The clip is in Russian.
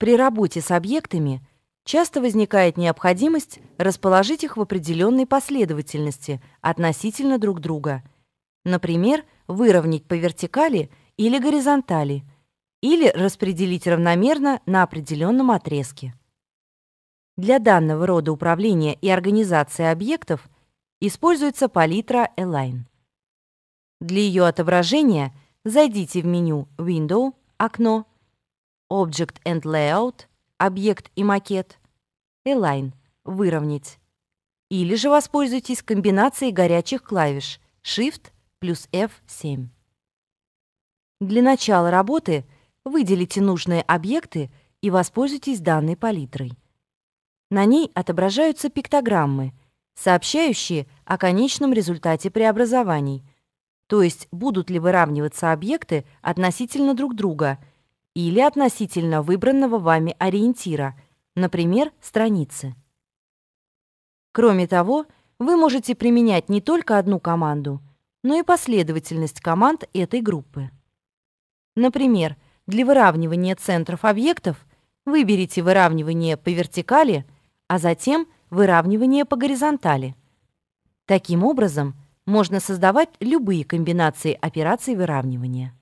При работе с объектами часто возникает необходимость расположить их в определенной последовательности относительно друг друга. Например, выровнять по вертикали или горизонтали, или распределить равномерно на определенном отрезке. Для данного рода управления и организации объектов используется палитра Align. Для ее отображения зайдите в меню Window – окно Object and Layout — объект и макет. Align — выровнять. Или же воспользуйтесь комбинацией горячих клавиш Shift плюс F7. Для начала работы выделите нужные объекты и воспользуйтесь данной палитрой. На ней отображаются пиктограммы, сообщающие о конечном результате преобразований, то есть будут ли выравниваться объекты относительно друг друга – или относительно выбранного вами ориентира, например, страницы. Кроме того, вы можете применять не только одну команду, но и последовательность команд этой группы. Например, для выравнивания центров объектов выберите выравнивание по вертикали, а затем выравнивание по горизонтали. Таким образом, можно создавать любые комбинации операций выравнивания.